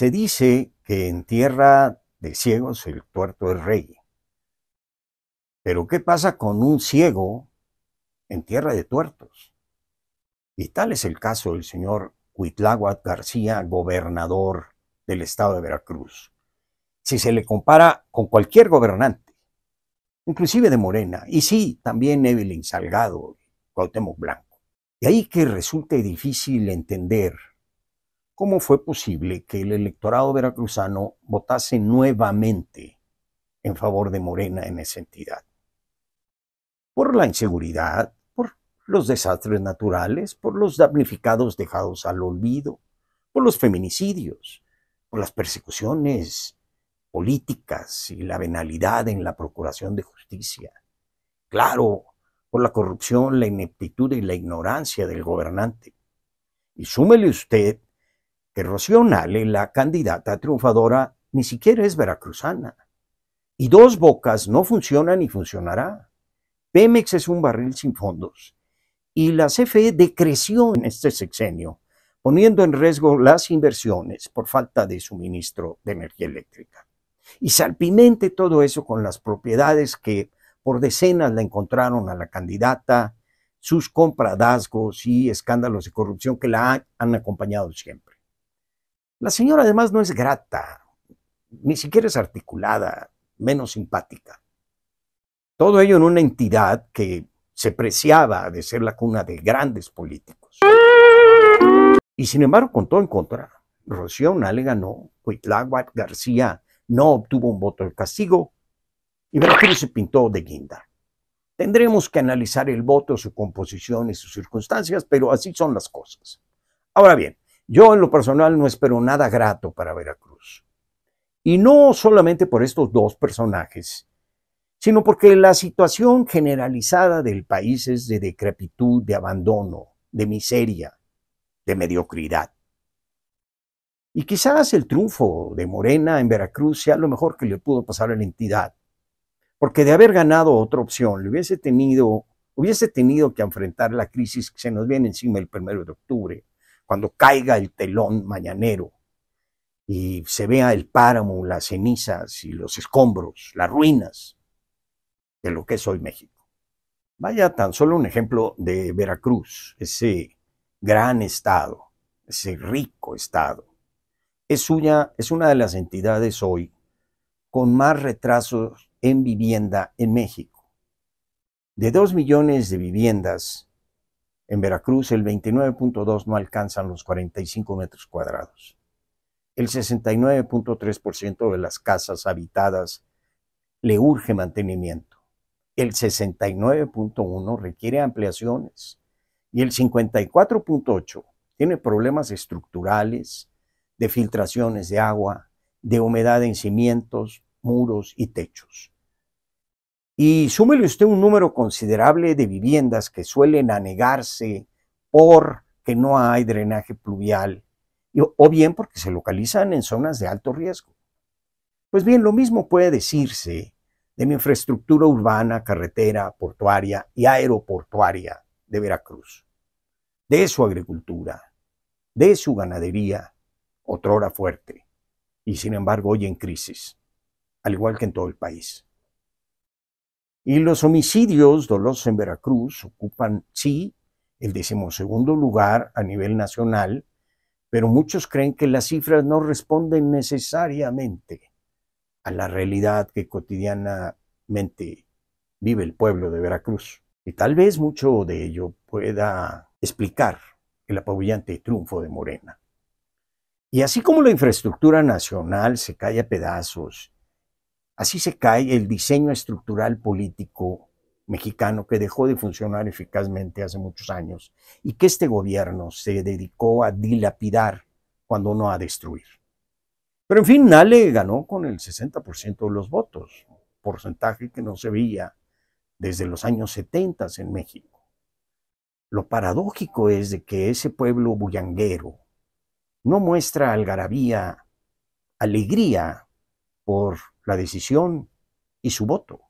Se dice que en tierra de ciegos el tuerto es rey. Pero ¿qué pasa con un ciego en tierra de tuertos? Y tal es el caso del señor Cuitláhuac García, gobernador del estado de Veracruz. Si se le compara con cualquier gobernante, inclusive de Morena, y sí, también Evelyn Salgado, Cuauhtémoc Blanco. y ahí que resulte difícil entender ¿cómo fue posible que el electorado veracruzano votase nuevamente en favor de Morena en esa entidad? Por la inseguridad, por los desastres naturales, por los damnificados dejados al olvido, por los feminicidios, por las persecuciones políticas y la venalidad en la procuración de justicia. Claro, por la corrupción, la ineptitud y la ignorancia del gobernante. Y súmele usted la candidata triunfadora, ni siquiera es veracruzana. Y dos bocas no funcionan y funcionará. Pemex es un barril sin fondos. Y la CFE decreció en este sexenio, poniendo en riesgo las inversiones por falta de suministro de energía eléctrica. Y salpimente todo eso con las propiedades que por decenas la encontraron a la candidata, sus compradazgos y escándalos de corrupción que la han acompañado siempre. La señora además no es grata, ni siquiera es articulada, menos simpática. Todo ello en una entidad que se preciaba de ser la cuna de grandes políticos. Y sin embargo, con todo en contra, Rocío Nale ganó, Huitláhuac García no obtuvo un voto de castigo y Veracruz se pintó de guinda. Tendremos que analizar el voto, su composición y sus circunstancias, pero así son las cosas. Ahora bien, yo en lo personal no espero nada grato para Veracruz. Y no solamente por estos dos personajes, sino porque la situación generalizada del país es de decrepitud, de abandono, de miseria, de mediocridad. Y quizás el triunfo de Morena en Veracruz sea lo mejor que le pudo pasar a la entidad, porque de haber ganado otra opción, le hubiese tenido, hubiese tenido que enfrentar la crisis que se nos viene encima el primero de octubre, cuando caiga el telón mañanero y se vea el páramo, las cenizas y los escombros, las ruinas de lo que es hoy México. Vaya tan solo un ejemplo de Veracruz, ese gran estado, ese rico estado. Es, suya, es una de las entidades hoy con más retrasos en vivienda en México. De dos millones de viviendas, en Veracruz el 29.2 no alcanzan los 45 metros cuadrados. El 69.3% de las casas habitadas le urge mantenimiento. El 69.1 requiere ampliaciones y el 54.8 tiene problemas estructurales, de filtraciones de agua, de humedad en cimientos, muros y techos. Y súmele usted un número considerable de viviendas que suelen anegarse porque no hay drenaje pluvial o bien porque se localizan en zonas de alto riesgo. Pues bien, lo mismo puede decirse de mi infraestructura urbana, carretera, portuaria y aeroportuaria de Veracruz, de su agricultura, de su ganadería, otrora fuerte, y sin embargo hoy en crisis, al igual que en todo el país. Y los homicidios dolosos en Veracruz ocupan, sí, el decimosegundo lugar a nivel nacional, pero muchos creen que las cifras no responden necesariamente a la realidad que cotidianamente vive el pueblo de Veracruz. Y tal vez mucho de ello pueda explicar el apabullante triunfo de Morena. Y así como la infraestructura nacional se cae a pedazos Así se cae el diseño estructural político mexicano que dejó de funcionar eficazmente hace muchos años y que este gobierno se dedicó a dilapidar cuando no a destruir. Pero en fin, Nale ganó con el 60% de los votos, porcentaje que no se veía desde los años 70 en México. Lo paradójico es de que ese pueblo bullanguero no muestra algarabía, alegría por la decisión y su voto.